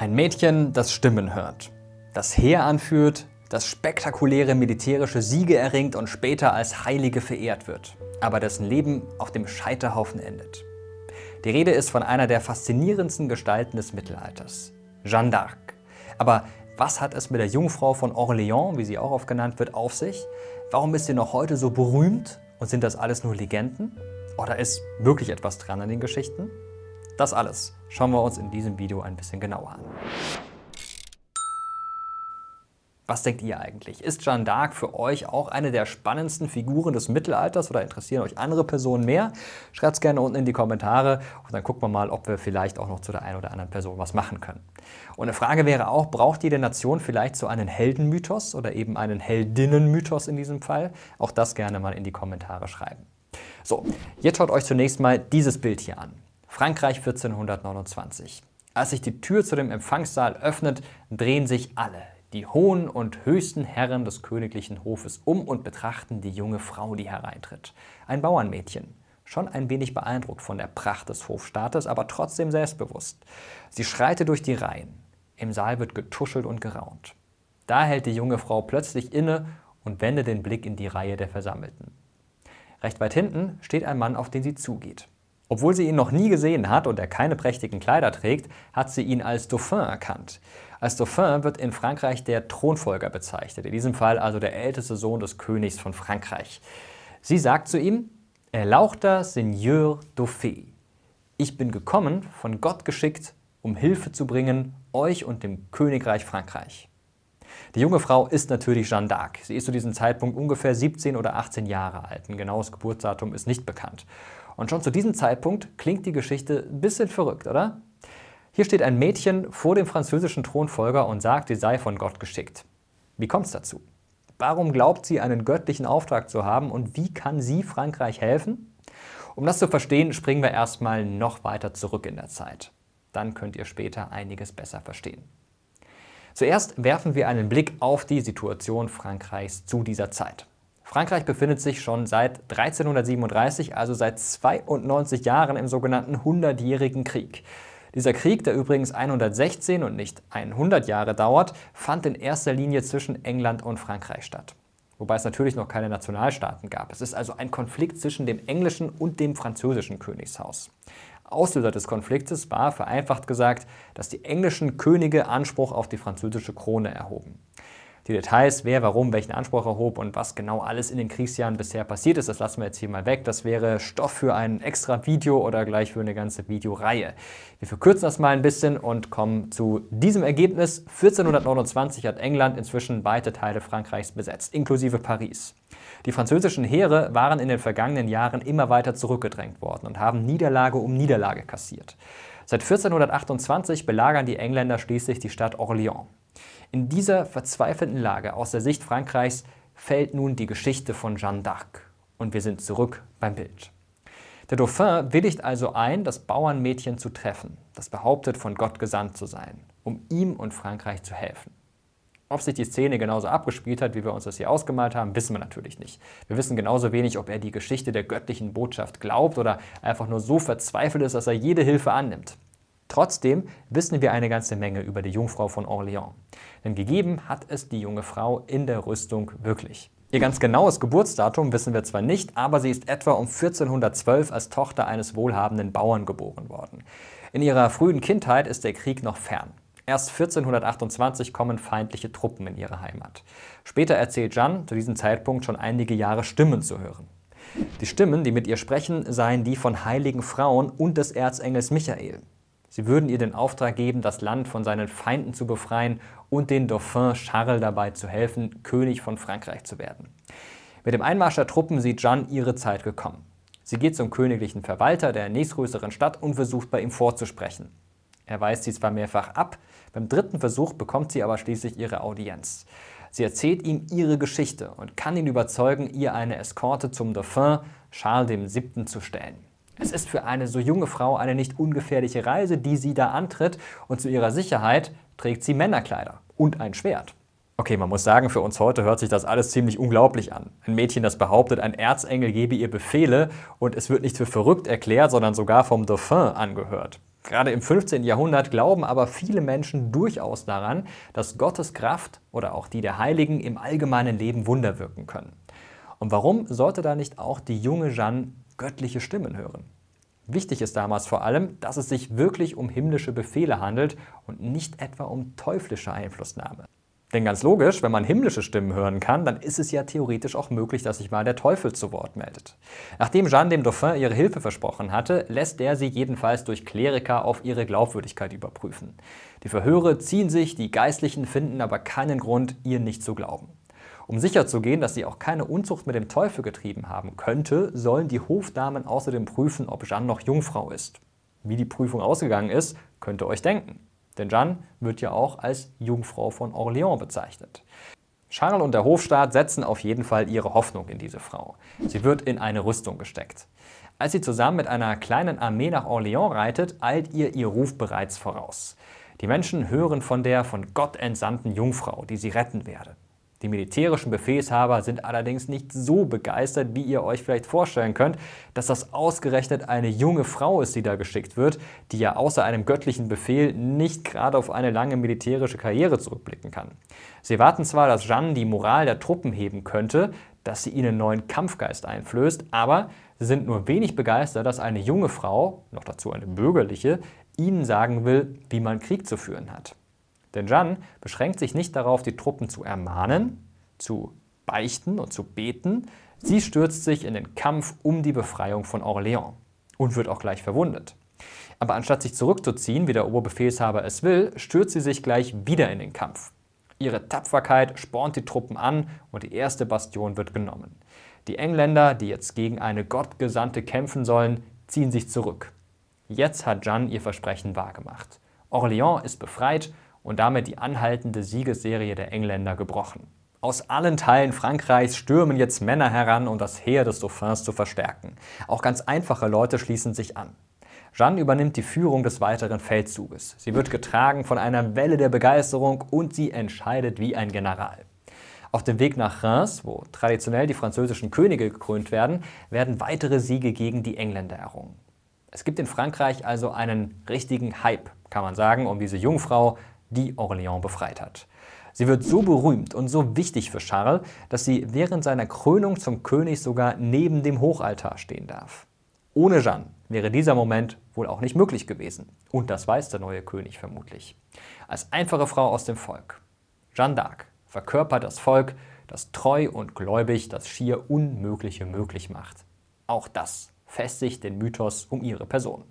Ein Mädchen, das Stimmen hört, das Heer anführt, das spektakuläre militärische Siege erringt und später als Heilige verehrt wird, aber dessen Leben auf dem Scheiterhaufen endet. Die Rede ist von einer der faszinierendsten Gestalten des Mittelalters, Jeanne d'Arc. Aber was hat es mit der Jungfrau von Orléans, wie sie auch oft genannt wird, auf sich? Warum ist sie noch heute so berühmt und sind das alles nur Legenden? Oder ist wirklich etwas dran an den Geschichten? Das alles schauen wir uns in diesem Video ein bisschen genauer an. Was denkt ihr eigentlich? Ist Jeanne d'Arc für euch auch eine der spannendsten Figuren des Mittelalters oder interessieren euch andere Personen mehr? Schreibt es gerne unten in die Kommentare und dann gucken wir mal, ob wir vielleicht auch noch zu der einen oder anderen Person was machen können. Und eine Frage wäre auch, braucht jede Nation vielleicht so einen Heldenmythos oder eben einen Heldinnenmythos in diesem Fall? Auch das gerne mal in die Kommentare schreiben. So, jetzt schaut euch zunächst mal dieses Bild hier an. Frankreich 1429. Als sich die Tür zu dem Empfangssaal öffnet, drehen sich alle, die hohen und höchsten Herren des königlichen Hofes, um und betrachten die junge Frau, die hereintritt. Ein Bauernmädchen, schon ein wenig beeindruckt von der Pracht des Hofstaates, aber trotzdem selbstbewusst. Sie schreite durch die Reihen. Im Saal wird getuschelt und geraunt. Da hält die junge Frau plötzlich inne und wendet den Blick in die Reihe der Versammelten. Recht weit hinten steht ein Mann, auf den sie zugeht. Obwohl sie ihn noch nie gesehen hat und er keine prächtigen Kleider trägt, hat sie ihn als Dauphin erkannt. Als Dauphin wird in Frankreich der Thronfolger bezeichnet, in diesem Fall also der älteste Sohn des Königs von Frankreich. Sie sagt zu ihm, Erlauchter Seigneur Dauphin, ich bin gekommen, von Gott geschickt, um Hilfe zu bringen, euch und dem Königreich Frankreich. Die junge Frau ist natürlich Jeanne d'Arc. Sie ist zu diesem Zeitpunkt ungefähr 17 oder 18 Jahre alt. Ein genaues Geburtsdatum ist nicht bekannt. Und schon zu diesem Zeitpunkt klingt die Geschichte ein bisschen verrückt, oder? Hier steht ein Mädchen vor dem französischen Thronfolger und sagt, sie sei von Gott geschickt. Wie kommt es dazu? Warum glaubt sie, einen göttlichen Auftrag zu haben und wie kann sie Frankreich helfen? Um das zu verstehen, springen wir erstmal noch weiter zurück in der Zeit. Dann könnt ihr später einiges besser verstehen. Zuerst werfen wir einen Blick auf die Situation Frankreichs zu dieser Zeit. Frankreich befindet sich schon seit 1337, also seit 92 Jahren im sogenannten 100-jährigen Krieg. Dieser Krieg, der übrigens 116 und nicht 100 Jahre dauert, fand in erster Linie zwischen England und Frankreich statt. Wobei es natürlich noch keine Nationalstaaten gab. Es ist also ein Konflikt zwischen dem englischen und dem französischen Königshaus. Auslöser des Konfliktes war, vereinfacht gesagt, dass die englischen Könige Anspruch auf die französische Krone erhoben. Die Details, wer warum welchen Anspruch erhob und was genau alles in den Kriegsjahren bisher passiert ist, das lassen wir jetzt hier mal weg. Das wäre Stoff für ein extra Video oder gleich für eine ganze Videoreihe. Wir verkürzen das mal ein bisschen und kommen zu diesem Ergebnis. 1429 hat England inzwischen weite Teile Frankreichs besetzt, inklusive Paris. Die französischen Heere waren in den vergangenen Jahren immer weiter zurückgedrängt worden und haben Niederlage um Niederlage kassiert. Seit 1428 belagern die Engländer schließlich die Stadt Orléans. In dieser verzweifelten Lage aus der Sicht Frankreichs fällt nun die Geschichte von Jeanne d'Arc. Und wir sind zurück beim Bild. Der Dauphin willigt also ein, das Bauernmädchen zu treffen, das behauptet, von Gott gesandt zu sein, um ihm und Frankreich zu helfen. Ob sich die Szene genauso abgespielt hat, wie wir uns das hier ausgemalt haben, wissen wir natürlich nicht. Wir wissen genauso wenig, ob er die Geschichte der göttlichen Botschaft glaubt oder einfach nur so verzweifelt ist, dass er jede Hilfe annimmt. Trotzdem wissen wir eine ganze Menge über die Jungfrau von Orléans. Denn gegeben hat es die junge Frau in der Rüstung wirklich. Ihr ganz genaues Geburtsdatum wissen wir zwar nicht, aber sie ist etwa um 1412 als Tochter eines wohlhabenden Bauern geboren worden. In ihrer frühen Kindheit ist der Krieg noch fern. Erst 1428 kommen feindliche Truppen in ihre Heimat. Später erzählt Jeanne zu diesem Zeitpunkt schon einige Jahre Stimmen zu hören. Die Stimmen, die mit ihr sprechen, seien die von heiligen Frauen und des Erzengels Michael. Sie würden ihr den Auftrag geben, das Land von seinen Feinden zu befreien und den Dauphin Charles dabei zu helfen, König von Frankreich zu werden. Mit dem Einmarsch der Truppen sieht Jeanne ihre Zeit gekommen. Sie geht zum königlichen Verwalter der nächstgrößeren Stadt und versucht bei ihm vorzusprechen. Er weist sie zwar mehrfach ab, beim dritten Versuch bekommt sie aber schließlich ihre Audienz. Sie erzählt ihm ihre Geschichte und kann ihn überzeugen, ihr eine Eskorte zum Dauphin Charles VII. zu stellen. Es ist für eine so junge Frau eine nicht ungefährliche Reise, die sie da antritt und zu ihrer Sicherheit trägt sie Männerkleider und ein Schwert. Okay, man muss sagen, für uns heute hört sich das alles ziemlich unglaublich an. Ein Mädchen, das behauptet, ein Erzengel gebe ihr Befehle und es wird nicht für verrückt erklärt, sondern sogar vom Dauphin angehört. Gerade im 15. Jahrhundert glauben aber viele Menschen durchaus daran, dass Gottes Kraft oder auch die der Heiligen im allgemeinen Leben Wunder wirken können. Und warum sollte da nicht auch die junge Jeanne göttliche Stimmen hören. Wichtig ist damals vor allem, dass es sich wirklich um himmlische Befehle handelt und nicht etwa um teuflische Einflussnahme. Denn ganz logisch, wenn man himmlische Stimmen hören kann, dann ist es ja theoretisch auch möglich, dass sich mal der Teufel zu Wort meldet. Nachdem Jeanne dem Dauphin ihre Hilfe versprochen hatte, lässt er sie jedenfalls durch Kleriker auf ihre Glaubwürdigkeit überprüfen. Die Verhöre ziehen sich, die Geistlichen finden aber keinen Grund, ihr nicht zu glauben. Um sicherzugehen, dass sie auch keine Unzucht mit dem Teufel getrieben haben könnte, sollen die Hofdamen außerdem prüfen, ob Jeanne noch Jungfrau ist. Wie die Prüfung ausgegangen ist, könnt ihr euch denken. Denn Jeanne wird ja auch als Jungfrau von Orléans bezeichnet. Charles und der Hofstaat setzen auf jeden Fall ihre Hoffnung in diese Frau. Sie wird in eine Rüstung gesteckt. Als sie zusammen mit einer kleinen Armee nach Orléans reitet, eilt ihr ihr Ruf bereits voraus. Die Menschen hören von der von Gott entsandten Jungfrau, die sie retten werde. Die militärischen Befehlshaber sind allerdings nicht so begeistert, wie ihr euch vielleicht vorstellen könnt, dass das ausgerechnet eine junge Frau ist, die da geschickt wird, die ja außer einem göttlichen Befehl nicht gerade auf eine lange militärische Karriere zurückblicken kann. Sie erwarten zwar, dass Jeanne die Moral der Truppen heben könnte, dass sie ihnen neuen Kampfgeist einflößt, aber sie sind nur wenig begeistert, dass eine junge Frau, noch dazu eine bürgerliche, ihnen sagen will, wie man Krieg zu führen hat. Denn Jeanne beschränkt sich nicht darauf, die Truppen zu ermahnen, zu beichten und zu beten. Sie stürzt sich in den Kampf um die Befreiung von Orléans und wird auch gleich verwundet. Aber anstatt sich zurückzuziehen, wie der Oberbefehlshaber es will, stürzt sie sich gleich wieder in den Kampf. Ihre Tapferkeit spornt die Truppen an und die erste Bastion wird genommen. Die Engländer, die jetzt gegen eine Gottgesandte kämpfen sollen, ziehen sich zurück. Jetzt hat Jeanne ihr Versprechen wahrgemacht. Orléans ist befreit und damit die anhaltende Siegesserie der Engländer gebrochen. Aus allen Teilen Frankreichs stürmen jetzt Männer heran, um das Heer des Dauphins zu verstärken. Auch ganz einfache Leute schließen sich an. Jeanne übernimmt die Führung des weiteren Feldzuges. Sie wird getragen von einer Welle der Begeisterung und sie entscheidet wie ein General. Auf dem Weg nach Reims, wo traditionell die französischen Könige gekrönt werden, werden weitere Siege gegen die Engländer errungen. Es gibt in Frankreich also einen richtigen Hype, kann man sagen, um diese Jungfrau die Orléans befreit hat. Sie wird so berühmt und so wichtig für Charles, dass sie während seiner Krönung zum König sogar neben dem Hochaltar stehen darf. Ohne Jeanne wäre dieser Moment wohl auch nicht möglich gewesen. Und das weiß der neue König vermutlich. Als einfache Frau aus dem Volk. Jeanne d'Arc verkörpert das Volk, das treu und gläubig das schier Unmögliche möglich macht. Auch das festigt den Mythos um ihre Person.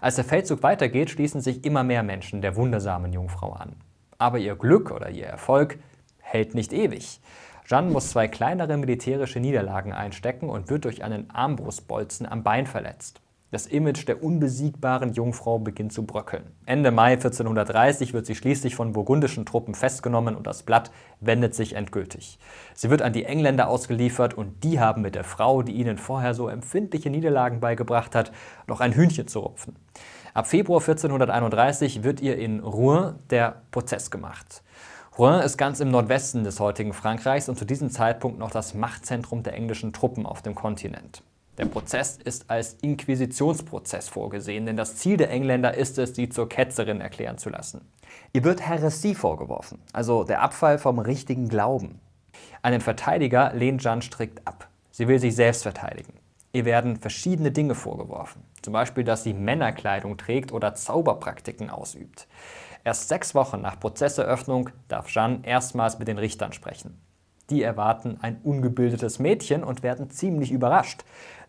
Als der Feldzug weitergeht, schließen sich immer mehr Menschen der wundersamen Jungfrau an. Aber ihr Glück oder ihr Erfolg hält nicht ewig. Jeanne muss zwei kleinere militärische Niederlagen einstecken und wird durch einen Armbrustbolzen am Bein verletzt. Das Image der unbesiegbaren Jungfrau beginnt zu bröckeln. Ende Mai 1430 wird sie schließlich von burgundischen Truppen festgenommen und das Blatt wendet sich endgültig. Sie wird an die Engländer ausgeliefert und die haben mit der Frau, die ihnen vorher so empfindliche Niederlagen beigebracht hat, noch ein Hühnchen zu rupfen. Ab Februar 1431 wird ihr in Rouen der Prozess gemacht. Rouen ist ganz im Nordwesten des heutigen Frankreichs und zu diesem Zeitpunkt noch das Machtzentrum der englischen Truppen auf dem Kontinent. Der Prozess ist als Inquisitionsprozess vorgesehen, denn das Ziel der Engländer ist es, sie zur Ketzerin erklären zu lassen. Ihr wird Heresie vorgeworfen, also der Abfall vom richtigen Glauben. Einen Verteidiger lehnt Jeanne strikt ab. Sie will sich selbst verteidigen. Ihr werden verschiedene Dinge vorgeworfen, zum Beispiel, dass sie Männerkleidung trägt oder Zauberpraktiken ausübt. Erst sechs Wochen nach Prozesseröffnung darf Jeanne erstmals mit den Richtern sprechen. Die erwarten ein ungebildetes Mädchen und werden ziemlich überrascht.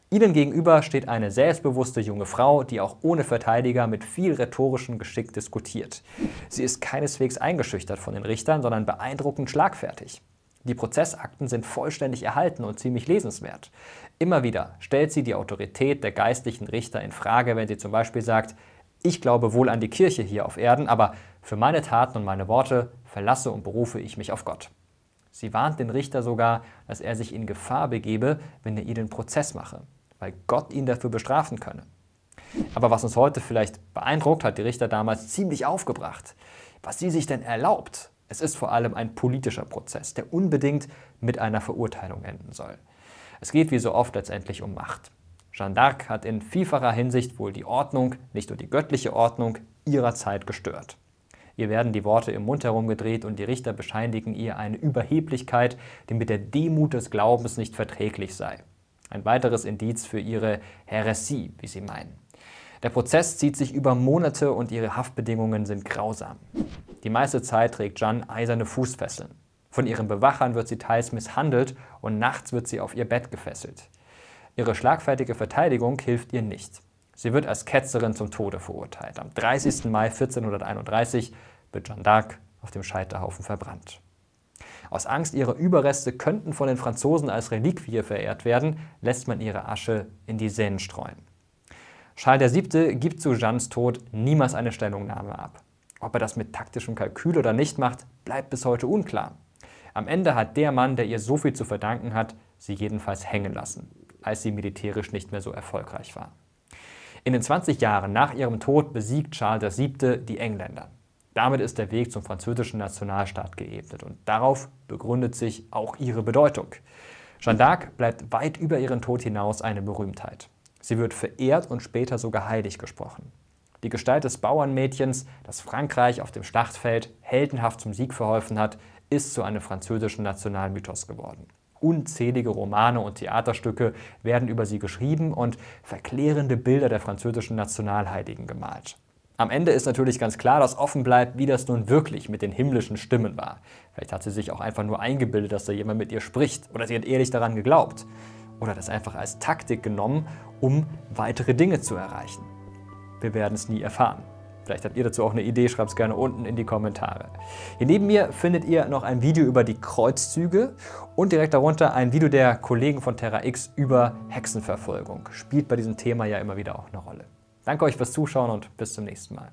Ihnen gegenüber steht eine selbstbewusste junge Frau, die auch ohne Verteidiger mit viel rhetorischem Geschick diskutiert. Sie ist keineswegs eingeschüchtert von den Richtern, sondern beeindruckend schlagfertig. Die Prozessakten sind vollständig erhalten und ziemlich lesenswert. Immer wieder stellt sie die Autorität der geistlichen Richter in Frage, wenn sie zum Beispiel sagt, ich glaube wohl an die Kirche hier auf Erden, aber für meine Taten und meine Worte verlasse und berufe ich mich auf Gott. Sie warnt den Richter sogar, dass er sich in Gefahr begebe, wenn er ihr den Prozess mache weil Gott ihn dafür bestrafen könne. Aber was uns heute vielleicht beeindruckt, hat die Richter damals ziemlich aufgebracht. Was sie sich denn erlaubt, es ist vor allem ein politischer Prozess, der unbedingt mit einer Verurteilung enden soll. Es geht wie so oft letztendlich um Macht. Jeanne d'Arc hat in vielfacher Hinsicht wohl die Ordnung, nicht nur die göttliche Ordnung, ihrer Zeit gestört. Ihr werden die Worte im Mund herumgedreht und die Richter bescheinigen ihr eine Überheblichkeit, die mit der Demut des Glaubens nicht verträglich sei. Ein weiteres Indiz für ihre Häresie, wie sie meinen. Der Prozess zieht sich über Monate und ihre Haftbedingungen sind grausam. Die meiste Zeit trägt Jan eiserne Fußfesseln. Von ihren Bewachern wird sie teils misshandelt und nachts wird sie auf ihr Bett gefesselt. Ihre schlagfertige Verteidigung hilft ihr nicht. Sie wird als Ketzerin zum Tode verurteilt. Am 30. Mai 1431 wird Jeanne d'Arc auf dem Scheiterhaufen verbrannt. Aus Angst, ihre Überreste könnten von den Franzosen als Reliquie verehrt werden, lässt man ihre Asche in die Seine streuen. Charles VII. gibt zu Jeannes Tod niemals eine Stellungnahme ab. Ob er das mit taktischem Kalkül oder nicht macht, bleibt bis heute unklar. Am Ende hat der Mann, der ihr so viel zu verdanken hat, sie jedenfalls hängen lassen, als sie militärisch nicht mehr so erfolgreich war. In den 20 Jahren nach ihrem Tod besiegt Charles VII. die Engländer. Damit ist der Weg zum französischen Nationalstaat geebnet und darauf begründet sich auch ihre Bedeutung. Jeanne d'Arc bleibt weit über ihren Tod hinaus eine Berühmtheit. Sie wird verehrt und später sogar heilig gesprochen. Die Gestalt des Bauernmädchens, das Frankreich auf dem Schlachtfeld heldenhaft zum Sieg verholfen hat, ist zu einem französischen Nationalmythos geworden. Unzählige Romane und Theaterstücke werden über sie geschrieben und verklärende Bilder der französischen Nationalheiligen gemalt. Am Ende ist natürlich ganz klar, dass offen bleibt, wie das nun wirklich mit den himmlischen Stimmen war. Vielleicht hat sie sich auch einfach nur eingebildet, dass da jemand mit ihr spricht oder sie hat ehrlich daran geglaubt oder das einfach als Taktik genommen, um weitere Dinge zu erreichen. Wir werden es nie erfahren. Vielleicht habt ihr dazu auch eine Idee, schreibt es gerne unten in die Kommentare. Hier neben mir findet ihr noch ein Video über die Kreuzzüge und direkt darunter ein Video der Kollegen von Terra X über Hexenverfolgung. Spielt bei diesem Thema ja immer wieder auch eine Rolle. Danke euch fürs Zuschauen und bis zum nächsten Mal.